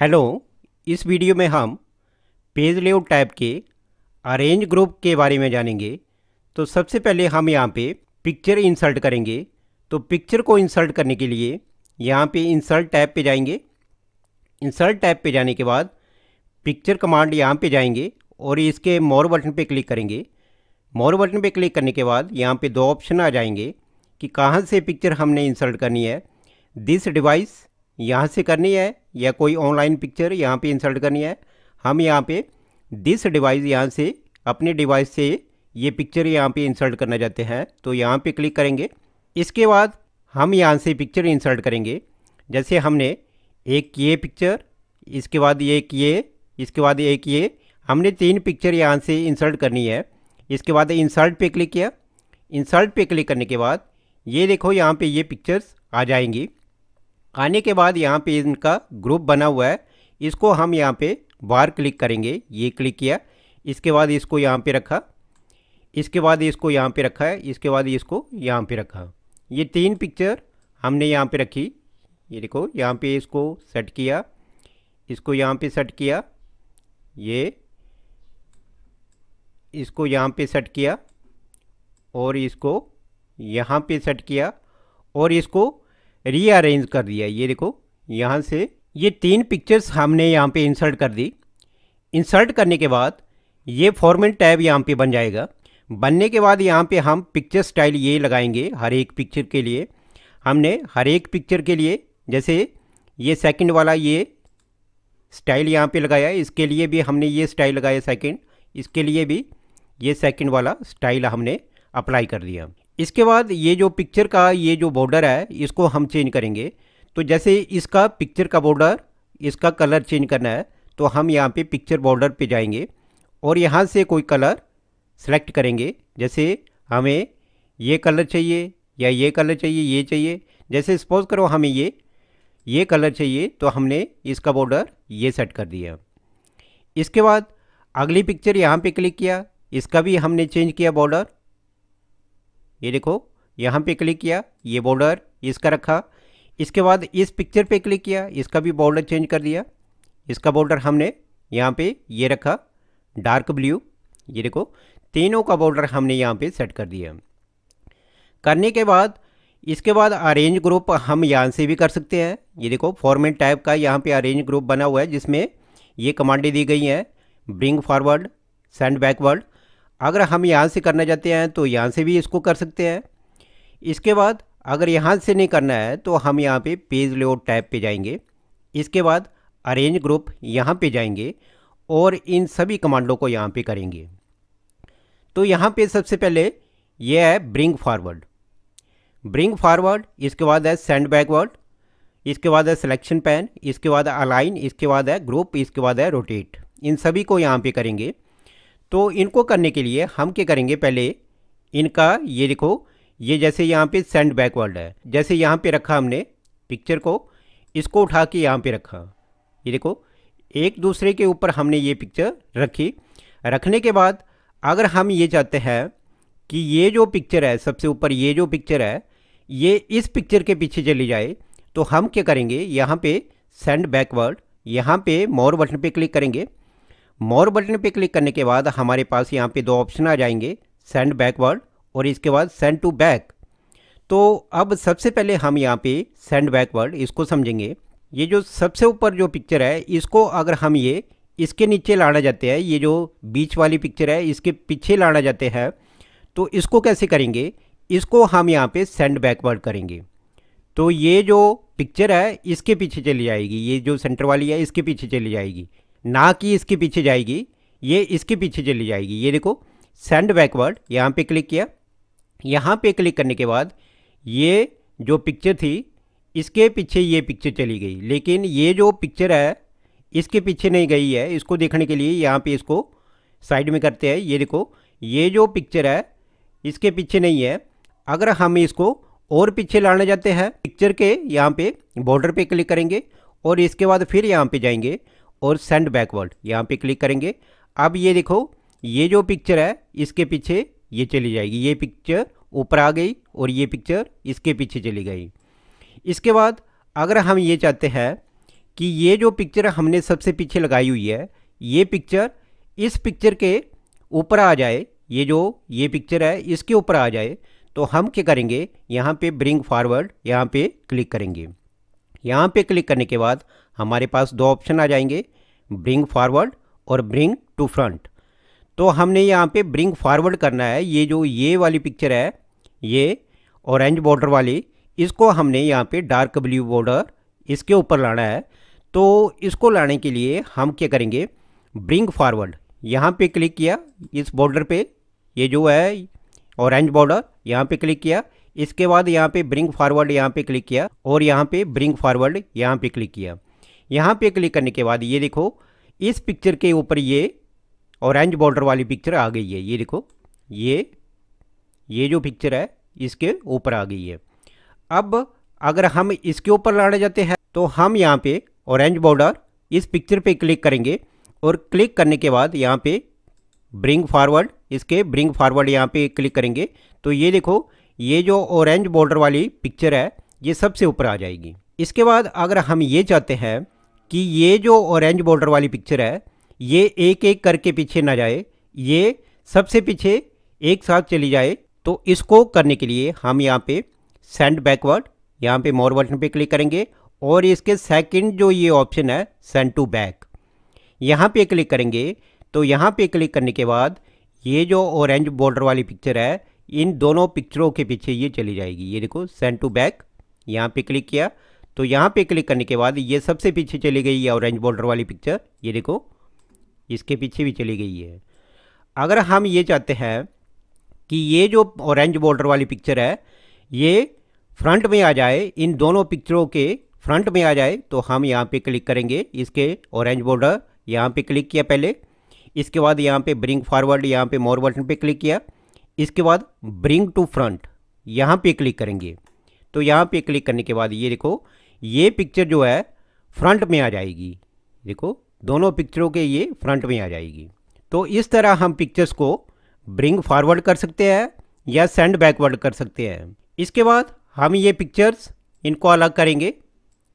hello इस video में हम पेज लेआउट टाइप के अरेंज ग्रुप के बारे में जानेंगे तो सबसे पहले हम यहाँ पे पिक्चर इंसर्ट करेंगे तो पिक्चर को इंसर्ट करने के लिए यहाँ पे इंसर्ट टैब पे जाएंगे इंसर्ट टैब पे जाने के बाद पिक्चर कमांड यहाँ पे जाएंगे और इसके मोर बटन पे क्लिक करेंगे मोर बटन पे क्लिक करने के बाद यहाँ पे दो ऑप्शन आ जाएंगे कि कहाँ से पिक्चर हमने इंसर्ट करनी है दिस डिवाइस यहाँ से करनी है या कोई ऑनलाइन पिक्चर यहाँ पे इंसर्ट करनी है हम यहाँ पे दिस डिवाइस यहाँ से अपने डिवाइस से ये पिक्चर यहाँ पे इंसर्ट करना चाहते हैं तो यहाँ पे क्लिक करेंगे इसके बाद हम यहाँ से पिक्चर इंसर्ट करेंगे जैसे हमने एक ये पिक्चर इसके बाद एक ये इसके बाद एक ये हमने तीन पिक्चर यहाँ से इंसर्ट करनी है इसके बाद इंसर्ट पे क्लिक किया इंसर्ट पे क्लिक करने के बाद ये देखो यहाँ पे ये पिक्चर्स आ जाएंगी आने के बाद यहाँ पे इनका ग्रुप बना हुआ है इसको हम यहाँ पे बार क्लिक करेंगे ये क्लिक किया इसके बाद इसको यहाँ पे रखा इसके बाद इसको यहाँ पे रखा है इसके बाद इसको यहाँ पे रखा ये तीन पिक्चर हमने यहाँ पे रखी ये देखो यहाँ पे इसको सेट किया इसको यहाँ पे सेट किया ये इसको यहाँ पे सेट किया और इसको यहाँ पे सेट किया और इसको रीअरेंज कर दिया ये देखो यहाँ से ये तीन पिक्चर्स हमने यहाँ पे इंसर्ट कर दी इंसर्ट करने के बाद ये फॉर्मेट टैब यहाँ पे बन जाएगा बनने के बाद यहाँ पे हम पिक्चर स्टाइल ये लगाएंगे हर एक पिक्चर के लिए हमने हर एक पिक्चर के लिए जैसे ये सेकंड वाला ये स्टाइल यहाँ पे लगाया इसके लिए भी हमने ये स्टाइल लगाया सेकंड इसके लिए भी ये सेकंड वाला स्टाइल हमने अप्लाई कर दिया इसके बाद ये जो पिक्चर का ये जो बॉर्डर है इसको हम चेंज करेंगे तो जैसे इसका पिक्चर का बॉर्डर इसका कलर चेंज करना है तो हम यहाँ पे पिक्चर बॉर्डर पे जाएंगे और यहाँ से कोई कलर सेलेक्ट करेंगे जैसे हमें ये कलर चाहिए या ये कलर चाहिए ये चाहिए जैसे सपोज करो हमें ये ये कलर चाहिए तो हमने इसका बॉर्डर ये सेट कर दिया इसके बाद अगली पिक्चर यहाँ पे क्लिक किया इसका भी हमने चेंज किया बॉर्डर ये देखो यहाँ पे क्लिक किया ये बॉर्डर इसका रखा इसके बाद इस पिक्चर पे क्लिक किया इसका भी बॉर्डर चेंज कर दिया इसका बॉर्डर हमने यहाँ पे ये रखा डार्क ब्लू ये देखो तीनों का बॉर्डर हमने यहाँ पे सेट कर दिया करने के बाद इसके बाद अरेंज ग्रुप हम यहाँ से भी कर सकते हैं ये देखो फॉर्मेट टाइप का यहाँ पे अरेंज ग्रुप बना हुआ है जिसमें ये कमांडें दी गई हैं ब्रिंग फॉरवर्ड सेंड बैकवर्ड अगर हम यहाँ से करना चाहते हैं तो यहाँ से भी इसको कर सकते हैं इसके बाद अगर यहाँ से नहीं करना है तो हम यहाँ पे पेज लेआउट टैब पे जाएंगे इसके बाद अरेंज ग्रुप यहाँ पे जाएंगे और इन सभी कमांडों को यहाँ पे करेंगे तो यहाँ पे सबसे पहले ये है ब्रिंग फॉरवर्ड ब्रिंग फॉरवर्ड इसके बाद है सेंड बैकवर्ड इसके बाद है सिलेक्शन पैन इसके बाद अलाइन इसके बाद है ग्रुप इसके बाद है रोटेट इन सभी को यहाँ पर करेंगे तो इनको करने के लिए हम क्या करेंगे पहले इनका ये देखो ये जैसे यहाँ पे सेंड बैकवर्ड है जैसे यहाँ पे रखा हमने पिक्चर को इसको उठा के यहाँ पे रखा ये देखो एक दूसरे के ऊपर हमने ये पिक्चर रखी रखने के बाद अगर हम ये चाहते हैं कि ये जो पिक्चर है सबसे ऊपर ये जो पिक्चर है ये इस पिक्चर के पीछे चली जाए तो हम क्या करेंगे यहाँ पे सेंड बैकवर्ड यहाँ पे मोर बटन पे क्लिक करेंगे मोर बटन पे क्लिक करने के बाद हमारे पास यहाँ पे दो ऑप्शन आ जाएंगे सेंड बैकवर्ड और इसके बाद सेंड टू बैक तो अब सबसे पहले हम यहाँ पे सेंड बैकवर्ड इसको समझेंगे ये जो सबसे ऊपर जो पिक्चर है इसको अगर हम ये इसके नीचे लाना जाते हैं ये जो बीच वाली पिक्चर है इसके पीछे लाना जाते हैं तो इसको कैसे करेंगे इसको हम यहाँ पे सेंड बैकवर्ड करेंगे तो ये जो पिक्चर है इसके पीछे चली जाएगी ये जो सेंटर वाली है इसके पीछे चली जाएगी ना कि इसके पीछे जाएगी ये इसके पीछे चली जाएगी ये देखो सेंड बैकवर्ड यहाँ पे क्लिक किया यहाँ पे क्लिक करने के बाद ये जो पिक्चर थी इसके पीछे ये पिक्चर चली गई लेकिन ये जो पिक्चर है इसके पीछे नहीं गई है इसको देखने के लिए यहाँ पे इसको साइड में करते हैं ये देखो ये जो पिक्चर है इसके पीछे नहीं है अगर हम इसको और पीछे लाना चाहते हैं पिक्चर के यहाँ पे बॉर्डर पे क्लिक करेंगे और इसके बाद फिर यहाँ पे जाएंगे और सेंड बैकवर्ड यहाँ पे क्लिक करेंगे अब ये देखो ये जो पिक्चर है इसके पीछे ये चली जाएगी ये पिक्चर ऊपर आ गई और ये पिक्चर इसके पीछे चली गई इसके बाद अगर हम ये चाहते हैं कि ये जो पिक्चर हमने सबसे पीछे लगाई हुई है ये पिक्चर इस पिक्चर के ऊपर आ जाए ये जो ये पिक्चर है इसके ऊपर आ जाए तो हम क्या करेंगे यहाँ पे ब्रिंग फॉरवर्ड यहाँ पे क्लिक करेंगे यहाँ पे क्लिक करने के बाद हमारे पास दो ऑप्शन आ जाएंगे ब्रिंग फॉरवर्ड और ब्रिंग टू फ्रंट तो हमने यहाँ पे ब्रिंग फॉरवर्ड करना है ये जो ये वाली पिक्चर है ये ऑरेंज बॉर्डर वाली इसको हमने यहाँ पे डार्क ब्लू बॉर्डर इसके ऊपर लाना है तो इसको लाने के लिए हम क्या करेंगे ब्रिंग फॉरवर्ड यहाँ पे क्लिक किया इस बॉर्डर पे ये जो है ऑरेंज बॉर्डर यहाँ पे क्लिक किया इसके बाद यहाँ पे ब्रिंग फॉरवर्ड यहाँ पे क्लिक किया और यहाँ पे ब्रिंग फॉरवर्ड यहाँ पे क्लिक किया यहाँ पे क्लिक करने के बाद ये देखो इस पिक्चर के ऊपर ये ऑरेंज बॉर्डर वाली पिक्चर आ गई है ये देखो ये ये जो पिक्चर है इसके ऊपर आ गई है अब अगर हम इसके ऊपर लाने जाते हैं तो हम यहाँ पे ऑरेंज बॉर्डर इस पिक्चर पे क्लिक करेंगे और क्लिक करने के बाद यहाँ पे ब्रिंग फॉरवर्ड इसके ब्रिंग फॉरवर्ड यहाँ पे क्लिक करेंगे तो ये देखो ये जो ऑरेंज बॉर्डर वाली पिक्चर है ये सबसे ऊपर आ जाएगी इसके बाद अगर हम ये चाहते हैं कि ये जो ऑरेंज बॉर्डर वाली पिक्चर है ये एक एक करके पीछे ना जाए ये सबसे पीछे एक साथ चली जाए तो इसको करने के लिए हम यहाँ पे सेंड बैकवर्ड यहाँ पे मोर बटन पे क्लिक करेंगे और इसके सेकंड जो ये ऑप्शन है सेंड टू बैक यहाँ पे क्लिक करेंगे तो यहाँ पे क्लिक करने के बाद ये जो ऑरेंज बॉर्डर वाली पिक्चर है इन दोनों पिक्चरों के पीछे ये चली जाएगी ये देखो सेंड टू बैक यहाँ पे क्लिक किया तो यहाँ पे क्लिक करने के बाद ये सबसे पीछे चली गई है ऑरेंज बॉर्डर वाली पिक्चर ये देखो इसके पीछे भी चली गई है अगर हम ये चाहते हैं कि ये जो ऑरेंज बॉर्डर वाली पिक्चर है ये फ्रंट में आ जाए इन दोनों पिक्चरों के फ्रंट में आ जाए तो हम यहाँ पे क्लिक करेंगे इसके ऑरेंज बॉर्डर यहाँ पे क्लिक किया पहले इसके बाद यहाँ पे ब्रिंग फॉरवर्ड यहाँ पे मोर बटन पे क्लिक किया इसके बाद ब्रिंग टू फ्रंट यहाँ पे क्लिक करेंगे तो यहाँ पे क्लिक करने के बाद ये देखो ये पिक्चर जो है फ्रंट में आ जाएगी देखो दोनों पिक्चरों के ये फ्रंट में आ जाएगी तो इस तरह हम पिक्चर्स को ब्रिंग फॉरवर्ड कर सकते हैं या सेंड बैकवर्ड कर सकते हैं इसके बाद हम ये पिक्चर्स इनको अलग करेंगे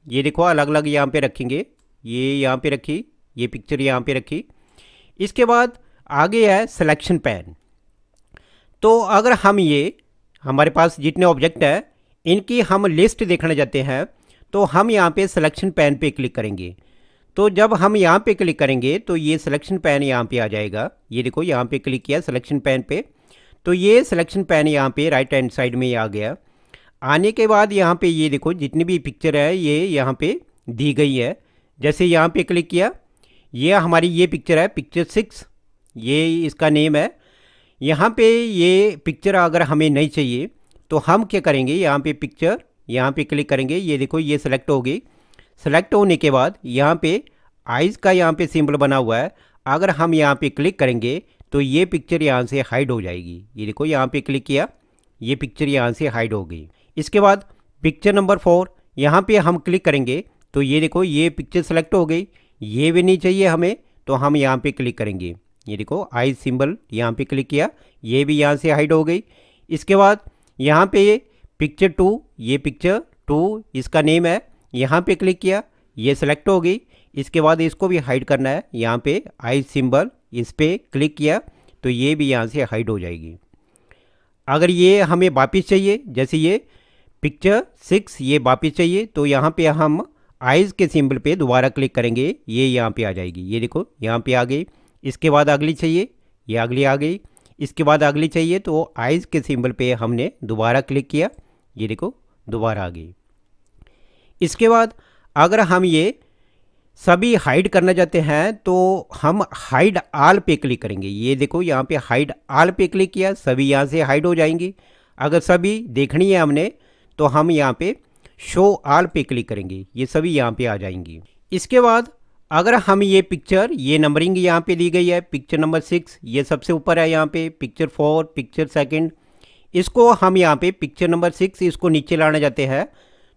ये देखो अलग अलग यहाँ पे रखेंगे ये यहाँ पे रखी ये पिक्चर यहाँ पे रखी इसके बाद आगे है सिलेक्शन पैन तो अगर हम ये हमारे पास जितने ऑब्जेक्ट हैं इनकी हम लिस्ट देखना चाहते हैं तो हम यहाँ पे सिलेक्शन पैन पे क्लिक करेंगे तो जब हम यहाँ पे क्लिक करेंगे तो ये सिलेक्शन पैन यहाँ पे आ जाएगा ये देखो यहाँ पे क्लिक किया सिलेक्शन पैन पे तो ये सिलेक्शन पैन यहाँ पे राइट हैंड साइड में आ गया आने के बाद यहाँ पे ये देखो जितनी भी पिक्चर है ये यहाँ पे दी गई है जैसे यहाँ पे क्लिक किया ये हमारी ये पिक्चर है पिक्चर सिक्स ये इसका नेम है यहाँ पे ये पिक्चर अगर हमें नहीं चाहिए तो हम क्या करेंगे यहाँ पे पिक्चर यहाँ पे क्लिक करेंगे ये देखो ये सिलेक्ट होगी सेलेक्ट होने के बाद यहाँ पे आइज़ का यहाँ पे सिंबल बना हुआ है अगर हम यहाँ पे क्लिक करेंगे तो ये पिक्चर यहाँ से हाइड हो जाएगी ये देखो यहाँ पे क्लिक किया ये पिक्चर यहाँ से हाइड हो गई इसके बाद पिक्चर नंबर फोर यहाँ पे हम क्लिक करेंगे तो ये देखो ये पिक्चर सेलेक्ट हो गई ये भी नहीं चाहिए हमें तो हम यहाँ पे क्लिक करेंगे ये देखो आइज सिंबल यहाँ पे क्लिक किया ये भी यहाँ से हाइड हो गई इसके बाद यहाँ पे पिक्चर टू ये पिक्चर टू इसका नेम है यहाँ पे क्लिक किया ये सिलेक्ट होगी इसके बाद इसको भी हाइड करना है यहाँ पे आई सिंबल इस पर क्लिक किया तो ये भी यहाँ से हाइड हो जाएगी अगर ये हमें वापस चाहिए जैसे ये पिक्चर सिक्स ये वापस चाहिए तो यहाँ पे हम आइज़ के सिंबल पे दोबारा क्लिक करेंगे ये यहाँ पे आ जाएगी ये देखो यहाँ पे आ गई इसके बाद अगली चाहिए ये अगली आ गई इसके बाद अगली चाहिए तो आइज़ के सिंबल पे हमने दोबारा क्लिक किया ये देखो दोबारा आ गई इसके बाद अगर हम ये सभी हाइड करना चाहते हैं तो हम हाइड आल पे क्लिक करेंगे ये देखो यहाँ पे हाइड आल पे क्लिक किया सभी यहाँ से हाइड हो जाएंगे अगर सभी देखनी है हमने तो हम यहाँ पे शो आल पे क्लिक करेंगे ये सभी यहाँ पे आ जाएंगी इसके बाद अगर हम ये पिक्चर ये नंबरिंग यहाँ पे दी गई है पिक्चर नंबर सिक्स ये सबसे ऊपर है यहाँ पे पिक्चर फोर पिक्चर सेकंड इसको हम यहाँ पे पिक्चर नंबर सिक्स इसको नीचे लाना जाते हैं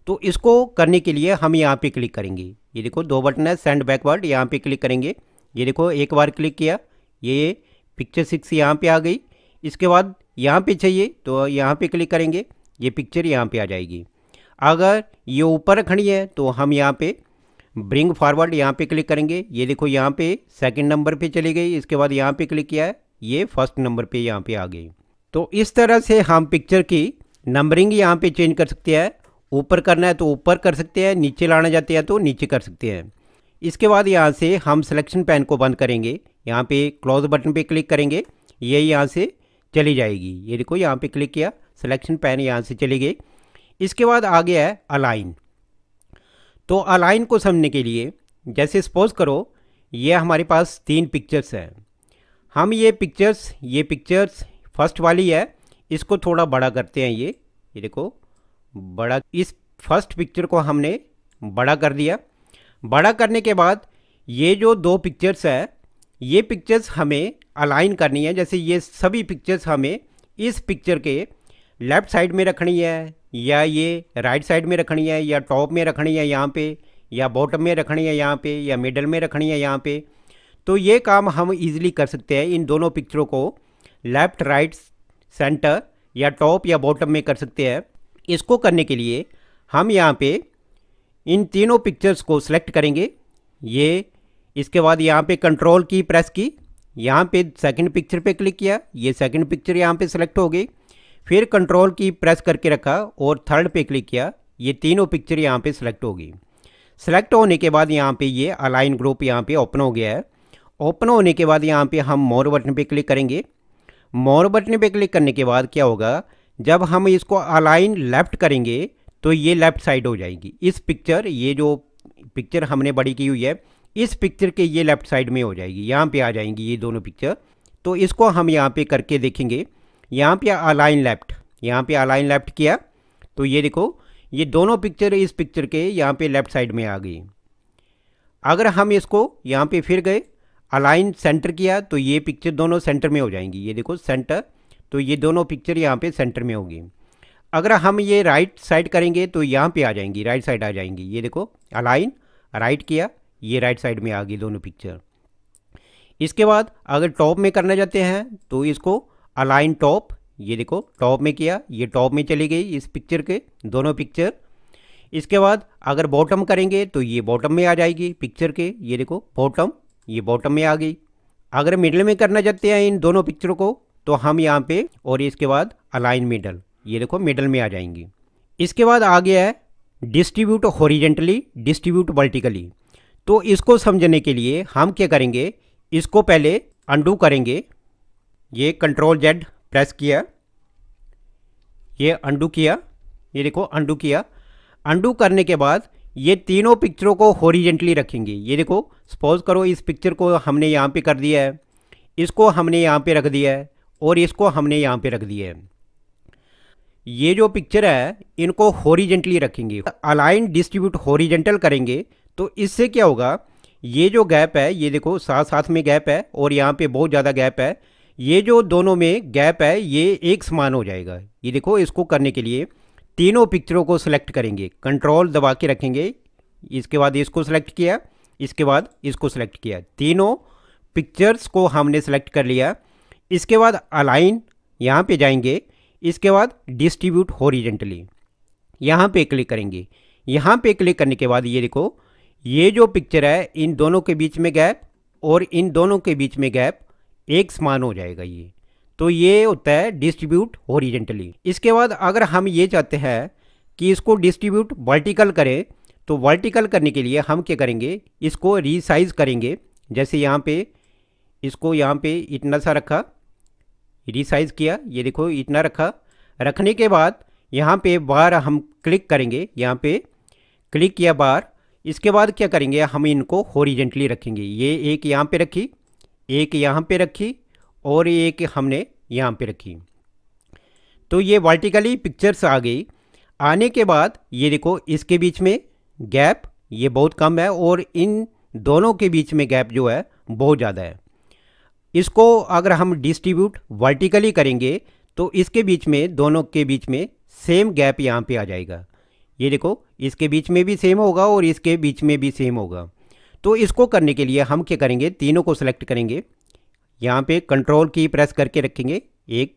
तो इसको करने के लिए हम यहाँ पे क्लिक करेंगे ये देखो दो बटन है सेंड बैकवर्ड यहाँ पे क्लिक करेंगे ये देखो एक बार क्लिक किया ये पिक्चर सिक्स यहाँ पे आ गई इसके बाद यहाँ पे चाहिए तो यहाँ पे क्लिक करेंगे ये पिक्चर यहाँ पे आ जाएगी अगर ये ऊपर खड़ी है तो हम यहाँ पे ब्रिंग फॉरवर्ड यहाँ पे क्लिक करेंगे ये देखो यहाँ पे सेकंड नंबर पे चली गई इसके बाद यहाँ पे क्लिक किया है ये फर्स्ट नंबर पे यहाँ पे आ गई तो इस तरह से हम पिक्चर की नंबरिंग यहाँ पे चेंज कर सकते हैं ऊपर करना है तो ऊपर कर सकते हैं नीचे लाना जाते हैं तो नीचे कर सकते हैं इसके बाद यहाँ से हम सिलेक्शन पैन को बंद करेंगे यहाँ पे क्लोज बटन पे क्लिक करेंगे ये यहाँ से चली जाएगी ये देखो यहाँ पे क्लिक किया सिलेक्शन पैन यहाँ से चली गई इसके बाद आ गया है अलाइन तो अलाइन को समझने के लिए जैसे सपोज करो ये हमारे पास तीन पिक्चर्स हैं हम ये पिक्चर्स ये पिक्चर्स फर्स्ट वाली है इसको थोड़ा बड़ा करते हैं ये ये देखो बड़ा इस फर्स्ट पिक्चर को हमने बड़ा कर दिया बड़ा करने के बाद ये जो दो पिक्चर्स है ये पिक्चर्स हमें अलाइन करनी है जैसे ये सभी पिक्चर्स हमें इस पिक्चर के लेफ़्ट साइड में रखनी है या ये राइट साइड में रखनी है या टॉप में रखनी है यहाँ पे या बॉटम में रखनी है यहाँ पे या मिडल में रखनी है यहाँ पे तो ये काम हम इजीली कर सकते हैं इन दोनों पिक्चरों को लेफ्ट राइट सेंटर या टॉप या बॉटम में कर सकते हैं इसको करने के लिए हम यहाँ पे इन तीनों पिक्चर्स को सिलेक्ट करेंगे ये इसके बाद यहाँ पे कंट्रोल की प्रेस की यहाँ पे सेकंड पिक्चर पे क्लिक किया ये सेकंड पिक्चर यहाँ पे सिलेक्ट हो गई फिर कंट्रोल की प्रेस करके रखा और थर्ड पे क्लिक किया ये तीनों पिक्चर यहाँ पे सिलेक्ट होगी सेलेक्ट सिलेक्ट होने के बाद यहाँ पे ये अलाइन ग्रुप यहाँ पे ओपन हो गया है ओपन होने के बाद यहाँ पे हम मोर बटन पे क्लिक करेंगे मोर बटन पे क्लिक करने के बाद क्या होगा जब हम इसको अलाइन लेफ़्ट करेंगे तो ये लेफ़्ट साइड हो जाएगी इस पिक्चर ये जो पिक्चर हमने बड़ी की हुई है इस पिक्चर के ये लेफ़्ट साइड में हो जाएगी यहाँ पे आ जाएंगी ये दोनों पिक्चर तो इसको हम यहाँ पे करके देखेंगे यहाँ पे अलाइन लेफ़्ट यहाँ पे अलाइन लेफ़्ट किया तो ये देखो ये दोनों पिक्चर इस पिक्चर के यहाँ पे लेफ़्ट साइड में आ गई अगर हम इसको यहाँ पे फिर गए अलाइन सेंटर किया तो ये पिक्चर दोनों सेंटर में हो जाएंगी ये देखो सेंटर तो ये दोनों पिक्चर यहाँ पे सेंटर में होगी अगर हम ये राइट साइड करेंगे तो यहाँ पे आ जाएंगी राइट साइड आ जाएंगी ये देखो अलाइन राइट किया ये राइट साइड में आ गई दोनों पिक्चर इसके बाद अगर टॉप में करना चाहते हैं तो इसको अलाइन टॉप ये देखो टॉप में किया ये टॉप में चली गई इस पिक्चर के दोनों पिक्चर इसके बाद अगर बॉटम करेंगे तो ये बॉटम में आ जाएगी पिक्चर के ये देखो बॉटम ये बॉटम में आ गई अगर मिडल में करना चाहते हैं इन दोनों पिक्चरों को तो हम यहाँ पे और इसके बाद अलाइन मिडल ये देखो मिडल में आ जाएंगी इसके बाद आ गया है डिस्ट्रीब्यूट हॉरिजेंटली डिस्ट्रीब्यूट वर्टिकली तो इसको समझने के लिए हम क्या करेंगे इसको पहले अंडू करेंगे ये कंट्रोल जेड प्रेस किया ये अंडू किया ये देखो अंडू किया अंडू करने के बाद ये तीनों पिक्चरों को हॉरिजेंटली रखेंगे ये देखो सपोज करो इस पिक्चर को हमने यहाँ पे कर दिया है इसको हमने यहाँ पे रख दिया है और इसको हमने यहाँ पे रख दिया है ये जो पिक्चर है इनको हॉरिजेंटली रखेंगे अलाइन डिस्ट्रीब्यूट हॉरिजेंटल करेंगे तो इससे क्या होगा ये जो गैप है ये देखो साथ साथ में गैप है और यहाँ पे बहुत ज़्यादा गैप है ये जो दोनों में गैप है ये एक समान हो जाएगा ये देखो इसको करने के लिए तीनों पिक्चरों को सिलेक्ट करेंगे कंट्रोल दबा के रखेंगे इसके बाद इसको सिलेक्ट किया इसके बाद इसको सिलेक्ट किया तीनों पिक्चर्स को हमने सेलेक्ट कर लिया इसके बाद अलाइन यहाँ पे जाएंगे इसके बाद डिस्ट्रीब्यूट रिजेंटली यहाँ पे क्लिक करेंगे यहाँ पे क्लिक करने के बाद ये देखो ये जो पिक्चर है इन दोनों के बीच में गैप और इन दोनों के बीच में गैप एक समान हो जाएगा ये तो ये होता है डिस्ट्रीब्यूट ओरिजेंटली इसके बाद अगर हम ये चाहते हैं कि इसको डिस्ट्रीब्यूट वर्टिकल करें तो वर्टिकल करने के लिए हम क्या करेंगे इसको रिसाइज करेंगे जैसे यहाँ पे इसको यहाँ पे इतना सा रखा रिसाइज किया ये देखो इतना रखा रखने के बाद यहाँ पे बार हम क्लिक करेंगे यहाँ पे क्लिक किया बार इसके बाद क्या करेंगे हम इनको हॉरिजेंटली रखेंगे ये एक यहाँ पे रखी एक यहाँ पे रखी और एक हमने यहाँ पे रखी तो ये वर्टिकली पिक्चर्स आ गई आने के बाद ये देखो इसके बीच में गैप ये बहुत कम है और इन दोनों के बीच में गैप जो है बहुत ज़्यादा है इसको अगर हम डिस्ट्रीब्यूट वर्टिकली करेंगे तो इसके बीच में दोनों के बीच में सेम गैप यहाँ पे आ जाएगा ये देखो इसके बीच में भी सेम होगा और इसके बीच में भी सेम होगा तो इसको करने के लिए हम क्या करेंगे तीनों को सेलेक्ट करेंगे यहाँ पे कंट्रोल की प्रेस करके रखेंगे एक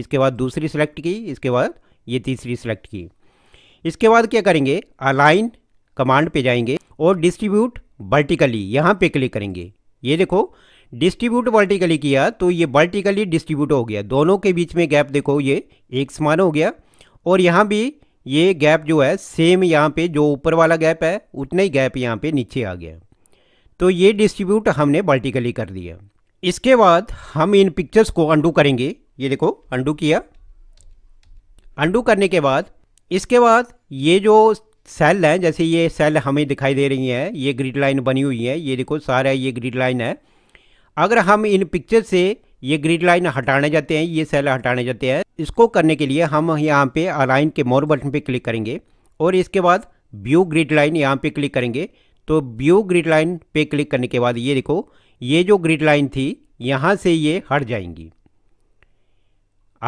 इसके बाद दूसरी सेलेक्ट की इसके बाद ये तीसरी सेलेक्ट की इसके बाद क्या करेंगे अलाइन कमांड पे जाएंगे और डिस्ट्रीब्यूट वर्टिकली यहाँ पे क्लिक करेंगे ये देखो डिस्ट्रीब्यूट वर्टिकली किया तो ये वर्टिकली डिस्ट्रीब्यूट हो गया दोनों के बीच में गैप देखो ये एक समान हो गया और यहाँ भी ये गैप जो है सेम यहाँ पे जो ऊपर वाला गैप है उतना ही गैप यहाँ पे नीचे आ गया तो ये डिस्ट्रीब्यूट हमने वर्टिकली कर दिया इसके बाद हम इन पिक्चर्स को अंडू करेंगे ये देखो अंडू किया अंडू करने के बाद इसके बाद ये जो सेल हैं जैसे ये सेल हमें दिखाई दे रही हैं ये ग्रिड लाइन बनी हुई है ये देखो सारा ये ग्रिड लाइन है अगर हम इन पिक्चर से ये ग्रिड लाइन हटाने जाते हैं ये सेल हटाने जाते हैं इसको करने के लिए हम यहाँ पे अलाइन के मोर बटन पे क्लिक करेंगे और इसके बाद व्यू ग्रिड लाइन यहाँ पे क्लिक करेंगे तो व्यू ग्रिड लाइन पे क्लिक करने के बाद ये देखो ये जो ग्रिड लाइन थी यहाँ से ये हट जाएंगी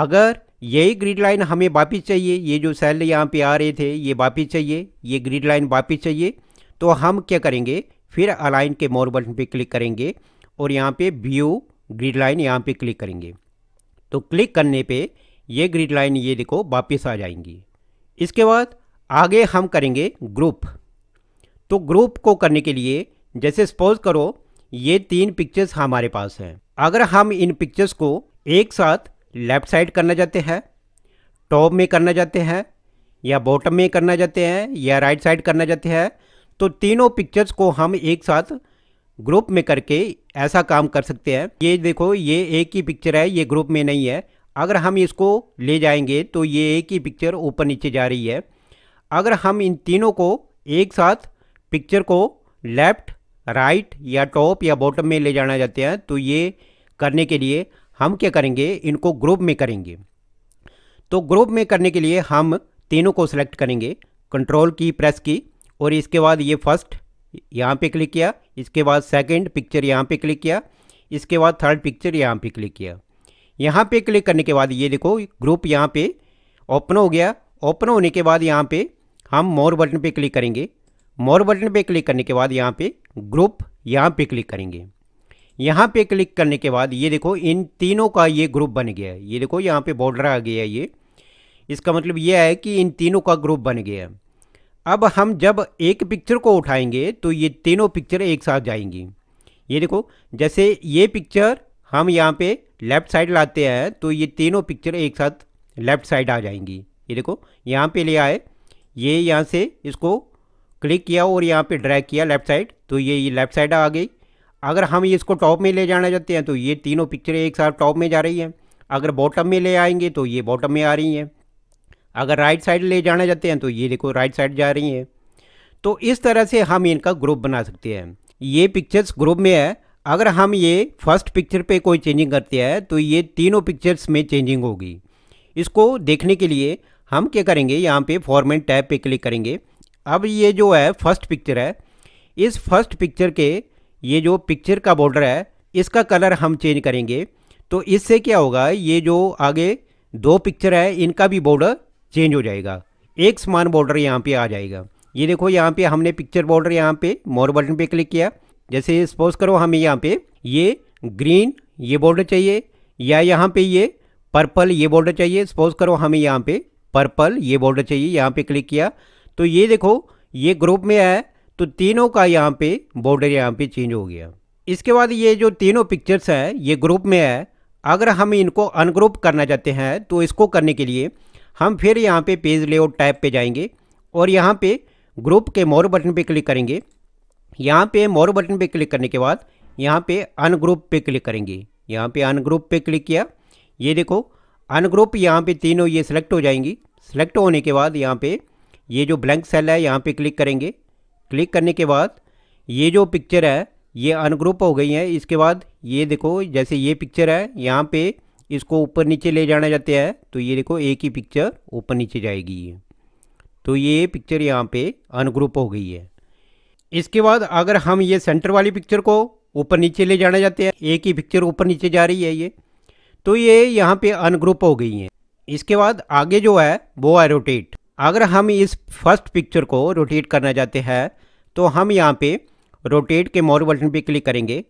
अगर यही ग्रिड लाइन हमें वापिस चाहिए ये जो सेल यहाँ पे आ रहे थे ये वापिस चाहिए ये ग्रिड लाइन वापिस चाहिए तो हम क्या करेंगे फिर अलाइन के मोर बटन पे क्लिक करेंगे और यहाँ पे व्यू ग्रिड लाइन यहाँ पे क्लिक करेंगे तो क्लिक करने पे ये ग्रिड लाइन ये देखो वापिस आ जाएंगी इसके बाद आगे हम करेंगे ग्रुप तो ग्रुप को करने के लिए जैसे सपोज करो ये तीन पिक्चर्स हमारे पास हैं अगर हम इन पिक्चर्स को एक साथ लेफ्ट साइड करना चाहते हैं टॉप में करना चाहते हैं या बॉटम में करना चाहते हैं या राइट साइड करना चाहते हैं तो तीनों पिक्चर्स को हम एक साथ ग्रुप में करके ऐसा काम कर सकते हैं ये देखो ये एक ही पिक्चर है ये ग्रुप में नहीं है अगर हम इसको ले जाएंगे तो ये एक ही पिक्चर ऊपर नीचे जा रही है अगर हम इन तीनों को एक साथ पिक्चर को लेफ्ट राइट या टॉप या बॉटम में ले जाना चाहते हैं तो ये करने के लिए हम क्या करेंगे इनको ग्रुप में करेंगे तो ग्रुप में करने के लिए हम तीनों को सिलेक्ट करेंगे कंट्रोल की प्रेस की और इसके बाद ये फर्स्ट यहाँ पे क्लिक किया इसके बाद सेकंड पिक्चर यहाँ पे क्लिक किया इसके बाद थर्ड पिक्चर यहाँ पे क्लिक किया यहाँ पे क्लिक करने के बाद ये देखो ग्रुप यहाँ पे ओपन हो गया ओपन होने के बाद यहाँ पे हम मोर बटन पे क्लिक करेंगे मोर बटन पे क्लिक करने के बाद यहाँ पे ग्रुप यहाँ पे क्लिक करेंगे यहाँ पे क्लिक करने के बाद ये देखो इन तीनों का ये ग्रुप बन गया है ये देखो यहाँ पे बॉर्डर आ गया है ये इसका मतलब ये है कि इन तीनों का ग्रुप बन गया है अब हम जब एक पिक्चर को उठाएंगे तो ये तीनों पिक्चर एक साथ जाएंगी ये देखो जैसे ये पिक्चर हम यहाँ पे लेफ़्ट साइड लाते हैं तो ये तीनों पिक्चर एक साथ लेफ़्ट साइड आ जाएंगी ये देखो यहाँ पे ले आए ये यहाँ से इसको क्लिक किया और यहाँ पे ड्रैग किया लेफ्ट साइड तो ये ये लेफ्ट साइड आ गई अगर हम इसको टॉप में ले जाना चाहते हैं तो ये तीनों पिक्चरें एक साथ टॉप में जा रही हैं अगर बॉटम में ले आएंगे तो ये बॉटम में आ रही हैं अगर राइट साइड ले जाना चाहते हैं तो ये देखो राइट साइड जा रही हैं तो इस तरह से हम इनका ग्रुप बना सकते हैं ये पिक्चर्स ग्रुप में है अगर हम ये फर्स्ट पिक्चर पे कोई चेंजिंग करते हैं तो ये तीनों पिक्चर्स में चेंजिंग होगी इसको देखने के लिए हम क्या करेंगे यहाँ पे फॉर्मेट टैब पे क्लिक करेंगे अब ये जो है फर्स्ट पिक्चर है इस फर्स्ट पिक्चर के ये जो पिक्चर का बॉर्डर है इसका कलर हम चेंज करेंगे तो इससे क्या होगा ये जो आगे दो पिक्चर है इनका भी बॉर्डर चेंज हो जाएगा एक समान बॉर्डर यहाँ पे आ जाएगा ये देखो यहाँ पे हमने पिक्चर बॉर्डर यहाँ पे मोर बटन पे क्लिक किया जैसे सपोज करो हमें यहाँ पे ये ग्रीन ये बॉर्डर चाहिए या यहाँ पे ये पर्पल ये बॉर्डर चाहिए सपोज करो हमें यहाँ पे पर्पल ये बॉर्डर चाहिए यहाँ पे क्लिक किया तो ये देखो ये ग्रुप में है तो तीनों का यहाँ पे बॉर्डर यहाँ पे चेंज हो गया इसके बाद ये जो तीनों पिक्चर्स है ये ग्रुप में है अगर हम इनको अनग्रुप करना चाहते हैं तो इसको करने के लिए हम फिर यहाँ पे पेज लेआउट टैब पे जाएंगे और यहाँ पे ग्रुप के मोर बटन पे क्लिक करेंगे यहाँ पे मोर बटन पे क्लिक करने के बाद यहाँ पे अनग्रुप पे क्लिक करेंगे यहाँ पे अनग्रुप पे क्लिक किया ये देखो अनग्रुप यहाँ पे तीनों ये सिलेक्ट हो जाएंगी सिलेक्ट होने के बाद यहाँ पे ये जो ब्लैंक सेल है यहाँ पे क्लिक करेंगे क्लिक करने के बाद ये जो पिक्चर है ये अनग्रुप हो गई है इसके बाद ये देखो जैसे ये पिक्चर है यहाँ पे इसको ऊपर नीचे ले जाना जाते हैं तो ये देखो एक ही पिक्चर ऊपर नीचे जाएगी ये तो ये पिक्चर यहाँ पे अनग्रुप हो गई है इसके बाद अगर हम ये सेंटर वाली पिक्चर को ऊपर नीचे ले जाना जाते हैं एक ही पिक्चर ऊपर नीचे जा रही है ये तो ये यहाँ पे अनग्रुप हो गई है इसके बाद आगे जो है वो है रोटेट अगर हम इस फर्स्ट पिक्चर को रोटेट करना चाहते हैं तो हम यहाँ पे रोटेट के मोर बटन पे क्लिक करेंगे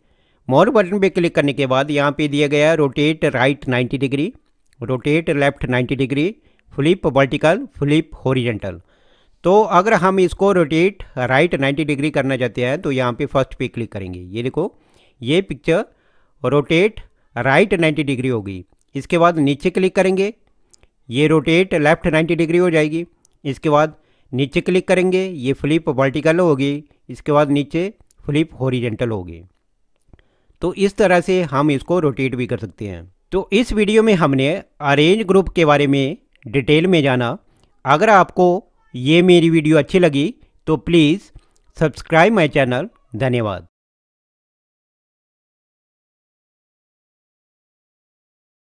मोर बटन पे क्लिक करने के बाद यहाँ पे दिया गया rotate right 90 degree rotate left 90 degree flip vertical flip horizontal तो अगर हम इसको रोटेट राइट 90 डिग्री करना चाहते हैं तो यहाँ पे फर्स्ट पे क्लिक करेंगे ये देखो ये picture rotate right ninety degree होगी इसके बाद नीचे क्लिक करेंगे ये रोटेट लेफ्ट 90 डिग्री हो जाएगी इसके बाद नीचे क्लिक करेंगे ये फ्लिप वर्टिकल होगी इसके बाद नीचे फ्लिप हॉरिजेंटल होगी तो इस तरह से हम इसको रोटेट भी कर सकते हैं तो इस वीडियो में हमने अरेंज ग्रुप के बारे में डिटेल में जाना अगर आपको ये मेरी वीडियो अच्छी लगी तो प्लीज़ सब्सक्राइब माई चैनल धन्यवाद